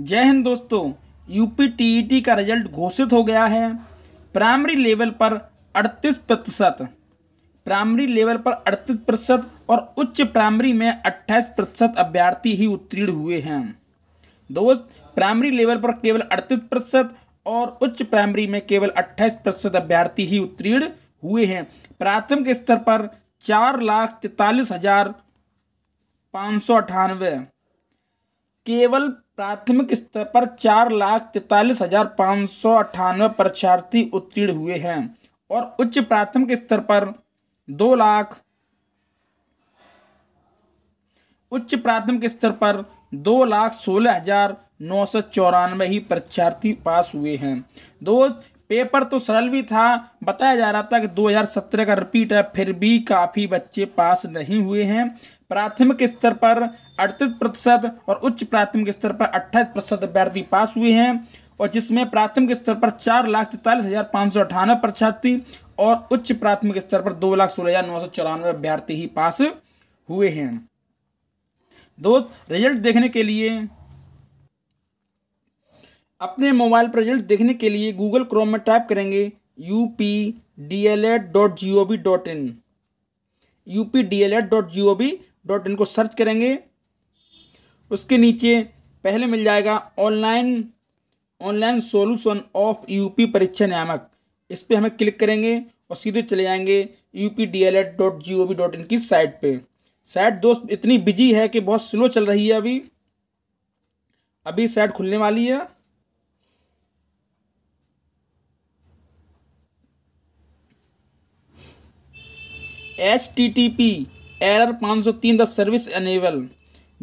जय हिंद दोस्तों UP TET का रिजल्ट घोषित हो गया है प्राइमरी लेवल पर 38 प्रतिशत प्राइमरी लेवल पर 38 प्रतिशत और उच्च प्राइमरी में 28 प्रतिशत अभ्यर्थी ही उत्तीर्ण हुए हैं दोस्त प्राइमरी लेवल पर केवल 38 प्रतिशत और उच्च प्राइमरी में केवल 28 प्रतिशत अभ्यर्थी ही उत्तीर्ण हुए हैं प्राथमिक स्तर पर चार लाख तैतालीस हजार पाँच सौ अठानवे केवल प्राथमिक स्तर पर चार लाख तैतालीस हजार पाँच सौ अट्ठानवे परीक्षार्थी उत्तीर्ण हुए हैं और उच्च प्राथमिक स्तर पर दो लाख उच्च प्राथमिक स्तर पर दो लाख सोलह हजार नौ सौ चौरानवे ही परीक्षार्थी पास हुए हैं दोस्त पेपर तो सरल भी था बताया जा रहा था कि 2017 का रिपीट है फिर भी काफ़ी बच्चे पास नहीं हुए हैं प्राथमिक स्तर पर अड़तीस प्रतिशत और उच्च प्राथमिक स्तर पर अट्ठाईस प्रतिशत अभ्यर्थी पास हुए हैं और जिसमें प्राथमिक स्तर पर चार लाख तैंतालीस हज़ार पाँच सौ अठानवे परीक्षार्थी और उच्च प्राथमिक स्तर पर दो लाख सोलह हज़ार नौ सौ चौरानवे अभ्यर्थी ही पास हुए हैं दोस्त रिजल्ट देखने के लिए अपने मोबाइल पर रिजल्ट देखने के लिए गूगल क्रोम में टाइप करेंगे U P D L add dot G O V dot I N P D L add dot G O V dot dot I search करेंगे उसके नीचे पहले मिल जाएगा online online solution of UP परीक्षा नियामक इस पर हमें क्लिक करेंगे और सीधे चले जाएंगे U P D L add dot G O V dot I N site पे साइट दोस्त इतनी बिजी है कि बहुत स्लो चल रही है अभी अभी साइट खुलने वाली है H T T P error पाँच सौ तीन द सर्विस एनेबल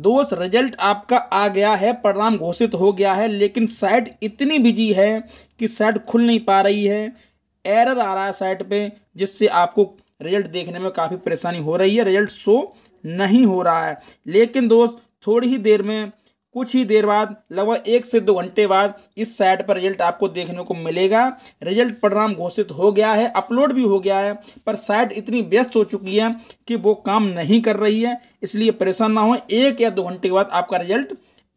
दोस्त रिजल्ट आपका आ गया है परिणाम घोषित हो गया है लेकिन साइट इतनी बिजी है कि साइट खुल नहीं पा रही है एरर आ रहा है साइट पे जिससे आपको रिजल्ट देखने में काफ़ी परेशानी हो रही है रिजल्ट शो नहीं हो रहा है लेकिन दोस्त थोड़ी ही देर में कुछ ही देर बाद लगभग एक से दो घंटे बाद इस साइट पर रिजल्ट आपको देखने को मिलेगा रिजल्ट परिणाम घोषित हो गया है अपलोड भी हो गया है पर साइट इतनी व्यस्त हो चुकी है कि वो काम नहीं कर रही है इसलिए परेशान ना हो एक या दो घंटे के बाद आपका रिजल्ट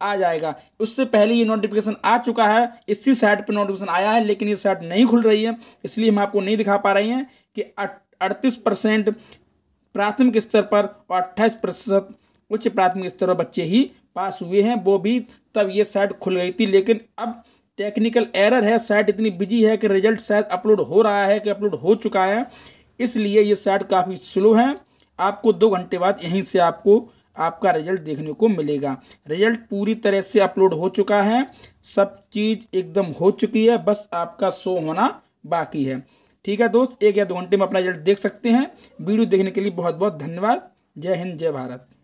आ जाएगा उससे पहले ये नोटिफिकेशन आ चुका है इसी साइट पर नोटिफिकेशन आया है लेकिन ये साइट नहीं खुल रही है इसलिए हम आपको नहीं दिखा पा रहे हैं कि अड़तीस परसेंट प्राथमिक स्तर पर और अट्ठाईस प्रतिशत उच्च प्राथमिक स्तर पर बच्चे ही पास हुए हैं वो भी तब ये साइट खुल गई थी लेकिन अब टेक्निकल एरर है साइट इतनी बिजी है कि रिजल्ट शायद अपलोड हो रहा है कि अपलोड हो चुका है इसलिए ये साइट काफ़ी स्लो है आपको दो घंटे बाद यहीं से आपको आपका रिजल्ट देखने को मिलेगा रिजल्ट पूरी तरह से अपलोड हो चुका है सब चीज़ एकदम हो चुकी है बस आपका शो होना बाकी है ठीक है दोस्त एक या दो घंटे में अपना रिजल्ट देख सकते हैं वीडियो देखने के लिए बहुत बहुत धन्यवाद जय हिंद जय भारत